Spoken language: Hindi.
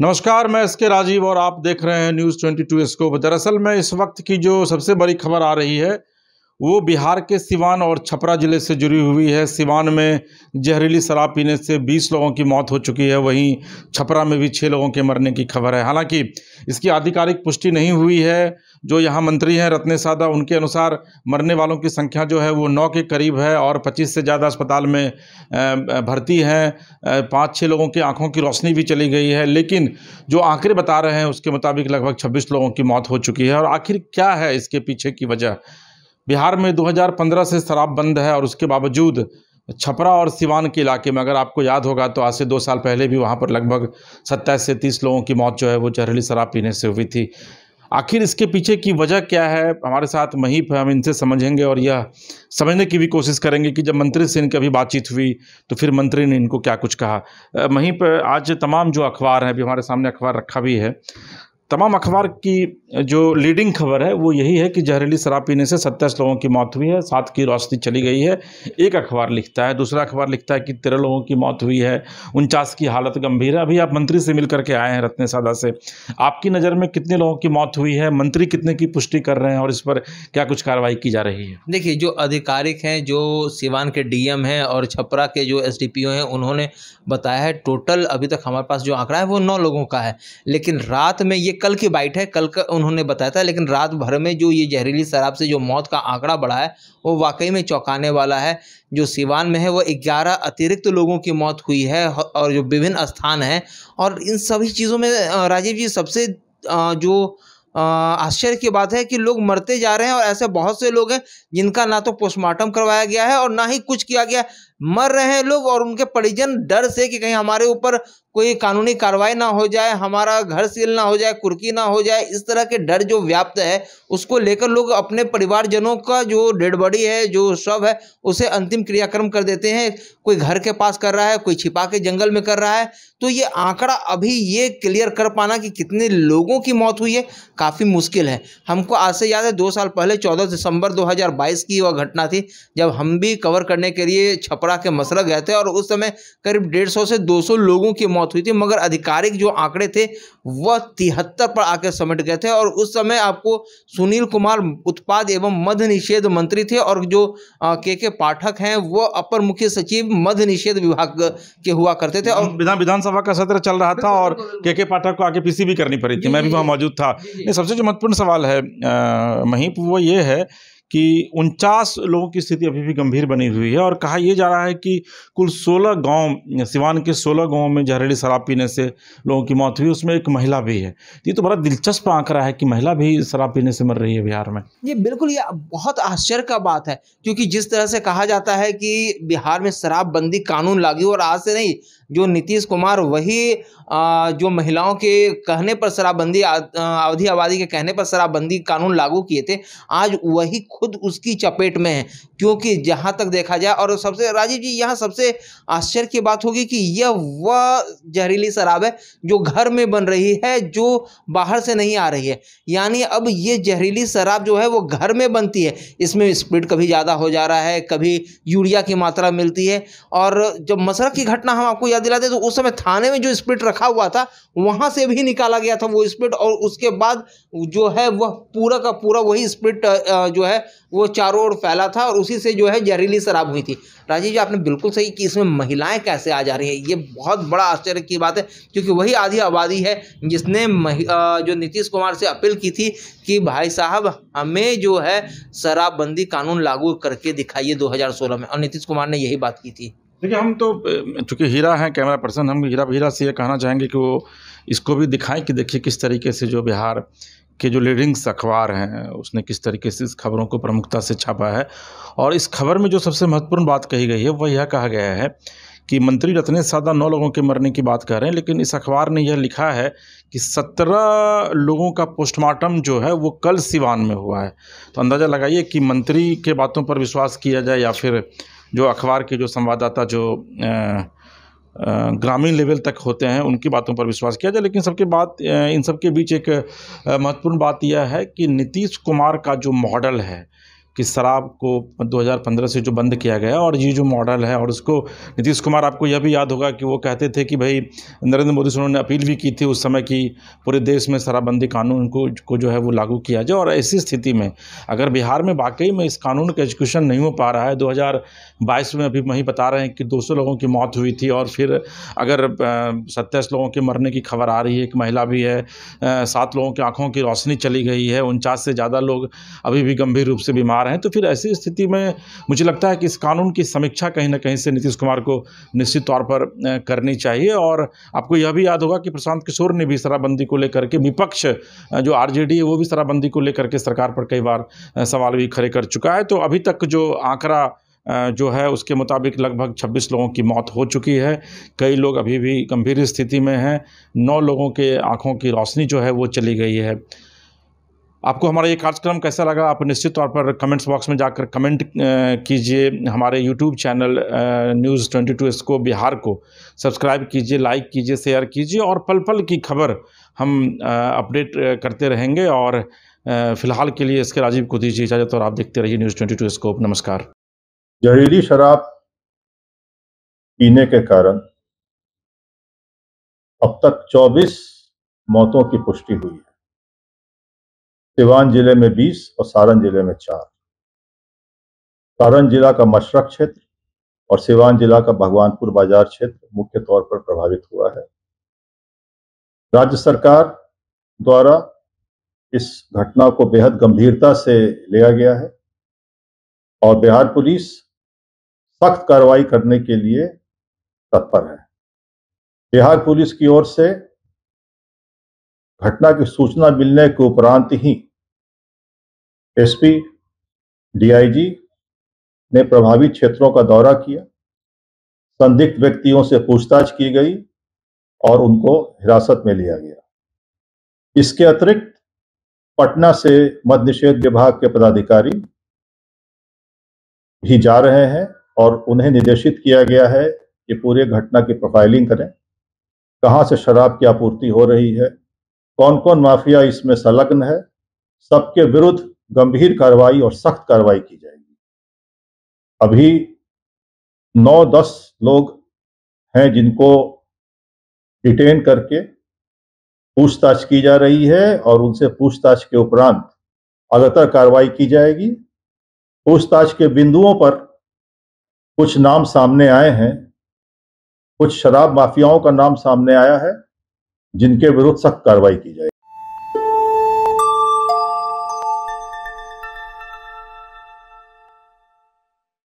नमस्कार मैं एस के राजीव और आप देख रहे हैं न्यूज़ 22 स्कोप दरअसल में इस वक्त की जो सबसे बड़ी खबर आ रही है वो बिहार के सिवान और छपरा ज़िले से जुड़ी हुई है सिवान में जहरीली शराब पीने से 20 लोगों की मौत हो चुकी है वहीं छपरा में भी छः लोगों के मरने की खबर है हालांकि इसकी आधिकारिक पुष्टि नहीं हुई है जो यहाँ मंत्री हैं रत्ने सादा उनके अनुसार मरने वालों की संख्या जो है वो नौ के करीब है और पच्चीस से ज़्यादा अस्पताल में भर्ती हैं पाँच छः लोगों की आँखों की रोशनी भी चली गई है लेकिन जो आंकड़े बता रहे हैं उसके मुताबिक लगभग छब्बीस लोगों की मौत हो चुकी है और आखिर क्या है इसके पीछे की वजह बिहार में 2015 से शराब बंद है और उसके बावजूद छपरा और सिवान के इलाके में अगर आपको याद होगा तो आज से दो साल पहले भी वहाँ पर लगभग सत्ताईस से तीस लोगों की मौत जो है वो जहरीली शराब पीने से हुई थी आखिर इसके पीछे की वजह क्या है हमारे साथ महीप है हम इनसे समझेंगे और यह समझने की भी कोशिश करेंगे कि जब मंत्री से इनकी अभी बातचीत हुई तो फिर मंत्री ने इनको क्या कुछ कहा महीप आज तमाम जो अखबार हैं अभी हमारे सामने अखबार रखा भी है तमाम अखबार की जो लीडिंग खबर है वो यही है कि जहरीली शराब पीने से सत्ताईस लोगों की मौत हुई है सात की रोशनी चली गई है एक अखबार लिखता है दूसरा अखबार लिखता है कि तेरह लोगों की मौत हुई है उनचास की हालत गंभीर है अभी आप मंत्री से मिल करके आए हैं रत्न सादा से आपकी नज़र में कितने लोगों की मौत हुई है मंत्री कितने की पुष्टि कर रहे हैं और इस पर क्या कुछ कार्रवाई की जा रही है देखिए जो आधिकारिक हैं जो सिवान के डी हैं और छपरा के जो एस हैं उन्होंने बताया है टोटल अभी तक हमारे पास जो आंकड़ा है वो नौ लोगों का है लेकिन रात में ये कल की बाइट है कल का उन्होंने बताया था लेकिन रात भर में जो ये जहरीली शराब से जो मौत का आंकड़ा बढ़ा है वो वाकई में चौंकाने वाला है जो सिवान में है वो ग्यारह अतिरिक्त लोगों की मौत हुई है और जो विभिन्न स्थान हैं और इन सभी चीज़ों में राजीव जी सबसे जो आश्चर्य की बात है कि लोग मरते जा रहे हैं और ऐसे बहुत से लोग हैं जिनका ना तो पोस्टमार्टम करवाया गया है और ना ही कुछ किया गया मर रहे हैं लोग और उनके परिजन डर से कि कहीं हमारे ऊपर कोई कानूनी कार्रवाई ना हो जाए हमारा घर सील ना हो जाए कुर्की ना हो जाए इस तरह के डर जो व्याप्त है उसको लेकर लोग अपने परिवारजनों का जो डेड बॉडी है जो शव है उसे अंतिम क्रियाक्रम कर देते हैं कोई घर के पास कर रहा है कोई छिपा के जंगल में कर रहा है तो ये आंकड़ा अभी ये क्लियर कर पाना कि कितने लोगों की मौत हुई है काफ़ी मुश्किल है हमको आज से याद है दो साल पहले चौदह दिसंबर दो की वह घटना थी जब हम भी कवर करने के लिए छपरा आंकड़ा के मसला गए थे और उस समय करीब डेढ़ सौ से दो सौ लोगों की मौत हुई थी मगर आधिकारिक जो आंकड़े थे वह तिहत्तर पर आकर समेट गए थे और उस समय आपको सुनील कुमार उत्पाद एवं मध्य निषेध मंत्री थे और जो के के पाठक हैं वह अपर मुख्य सचिव मध्य निषेध विभाग के हुआ करते थे और विधान विधानसभा का सत्र चल रहा था और के के पाठक को आगे पीसी भी करनी पड़ी थी मैं भी वहाँ मौजूद था सबसे जो महत्वपूर्ण सवाल है महीप वो ये है कि उनचास लोगों की स्थिति अभी भी गंभीर बनी हुई है और कहा यह जा रहा है कि कुल 16 गांव सिवान के 16 गांवों में जहरीली शराब पीने से लोगों की मौत हुई उसमें एक महिला भी है ये तो बड़ा दिलचस्प आंकड़ा है कि महिला भी शराब पीने से मर रही है बिहार में ये बिल्कुल ये बहुत आश्चर्य का बात है क्योंकि जिस तरह से कहा जाता है कि बिहार में शराबबंदी कानून लागू और आज से नहीं जो नीतीश कुमार वही जो महिलाओं के कहने पर शराबबंदी अवधि आबादी के कहने पर शराबबंदी कानून लागू किए थे आज वही खुद उसकी चपेट में है क्योंकि जहाँ तक देखा जाए और सबसे राजीव जी यहाँ सबसे आश्चर्य की बात होगी कि यह वह जहरीली शराब है जो घर में बन रही है जो बाहर से नहीं आ रही है यानी अब ये जहरीली शराब जो है वो घर में बनती है इसमें स्पीड कभी ज़्यादा हो जा रहा है कभी यूरिया की मात्रा मिलती है और जब मसरक की घटना हम आपको दिला दिलाते तो उस समय थाने में जो स्प्लिट रखा हुआ था वहाँ से भी निकाला गया था वो स्प्लिट और उसके बाद जो है वह पूरा का पूरा वही स्प्लिट जो है वो चारों ओर फैला था और उसी से जो है जहरीली शराब हुई थी राजीव जी आपने बिल्कुल सही कि इसमें महिलाएं कैसे आ जा रही हैं ये बहुत बड़ा आश्चर्य की बात है क्योंकि वही आधी आबादी है जिसने जो नीतीश कुमार से अपील की थी कि भाई साहब हमें जो है शराबबंदी कानून लागू करके दिखाइए 2016 में और नीतीश कुमार ने यही बात की थी देखिए हम तो चूँकि हीरा हैं कैमरा पर्सन हम हीरा हीरा से ये कहना चाहेंगे कि वो इसको भी दिखाएं कि देखिए किस तरीके से जो बिहार के जो लीडिंग्स अखबार हैं उसने किस तरीके से इस खबरों को प्रमुखता से छापा है और इस खबर में जो सबसे महत्वपूर्ण बात कही गई है वह यह कहा गया है कि मंत्री रत्नेश सादा नौ लोगों के मरने की बात कर रहे हैं लेकिन इस अखबार ने यह लिखा है कि सत्रह लोगों का पोस्टमार्टम जो है वो कल सिवान में हुआ है तो अंदाज़ा लगाइए कि मंत्री के बातों पर विश्वास किया जाए या फिर जो अखबार के जो संवाददाता जो ग्रामीण लेवल तक होते हैं उनकी बातों पर विश्वास किया जाए लेकिन सबके बात इन सबके बीच एक महत्वपूर्ण बात यह है कि नीतीश कुमार का जो मॉडल है कि शराब को 2015 से जो बंद किया गया और ये जो मॉडल है और उसको नीतीश कुमार आपको यह भी याद होगा कि वो कहते थे कि भाई नरेंद्र मोदी से उन्होंने अपील भी की थी उस समय कि पूरे देश में शराबबंदी कानून को को जो है वो लागू किया जाए और ऐसी स्थिति में अगर बिहार में वाकई में इस कानून का एजुकेशन नहीं हो पा रहा है दो में अभी वहीं बता रहे हैं कि दो लोगों की मौत हुई थी और फिर अगर सत्ताईस लोगों के मरने की खबर आ रही है एक महिला भी है सात लोगों की आँखों की रोशनी चली गई है उनचास से ज़्यादा लोग अभी भी गंभीर रूप से बीमार रहे हैं तो फिर ऐसी स्थिति में मुझे लगता है कि इस कानून की समीक्षा कहीं ना कहीं से नीतीश कुमार को निश्चित तौर पर करनी चाहिए और आपको यह भी याद होगा कि प्रशांत किशोर ने भी शराबबंदी को लेकर के विपक्ष जो आर है वो भी शराबबंदी को लेकर के सरकार पर कई बार सवाल भी खड़े कर चुका है तो अभी तक जो आंकड़ा जो है उसके मुताबिक लगभग 26 लोगों की मौत हो चुकी है कई लोग अभी भी गंभीर स्थिति में हैं नौ लोगों के आंखों की रोशनी जो है वो चली गई है आपको हमारा ये कार्यक्रम कैसा लगा आप निश्चित तौर पर कमेंट्स बॉक्स में जाकर कमेंट कीजिए हमारे YouTube channel news twenty two इसको बिहार को सब्सक्राइब कीजिए लाइक कीजिए शेयर कीजिए और पल पल की खबर हम अपडेट करते रहेंगे और फिलहाल के लिए इसके राजीव को दीजिए इजाज़त और आप देखते रहिए न्यूज़ ट्वेंटी टू इसको नमस्कार जहरीली शराब पीने के कारण अब तक चौबीस मौतों की पुष्टि हुई है सिवान जिले में 20 और सारण जिले में चार सारण जिला का मशरक क्षेत्र और सिवान जिला का भगवानपुर बाजार क्षेत्र मुख्य तौर पर प्रभावित हुआ है राज्य सरकार द्वारा इस घटना को बेहद गंभीरता से लिया गया है और बिहार पुलिस सख्त कार्रवाई करने के लिए तत्पर है बिहार पुलिस की ओर से घटना की सूचना मिलने के उपरांत ही एसपी डीआईजी ने प्रभावित क्षेत्रों का दौरा किया संदिग्ध व्यक्तियों से पूछताछ की गई और उनको हिरासत में लिया गया इसके अतिरिक्त पटना से मद निषेध विभाग के पदाधिकारी भी जा रहे हैं और उन्हें निर्देशित किया गया है कि पूरे घटना की प्रोफाइलिंग करें कहां से शराब की आपूर्ति हो रही है कौन कौन माफिया इसमें संलग्न है सबके विरुद्ध गंभीर कार्रवाई और सख्त कार्रवाई की जाएगी अभी नौ दस लोग हैं जिनको डिटेन करके पूछताछ की जा रही है और उनसे पूछताछ के उपरांत अगतर कार्रवाई की जाएगी पूछताछ के बिंदुओं पर कुछ नाम सामने आए हैं कुछ शराब माफियाओं का नाम सामने आया है जिनके विरुद्ध सख्त कार्रवाई की जाएगी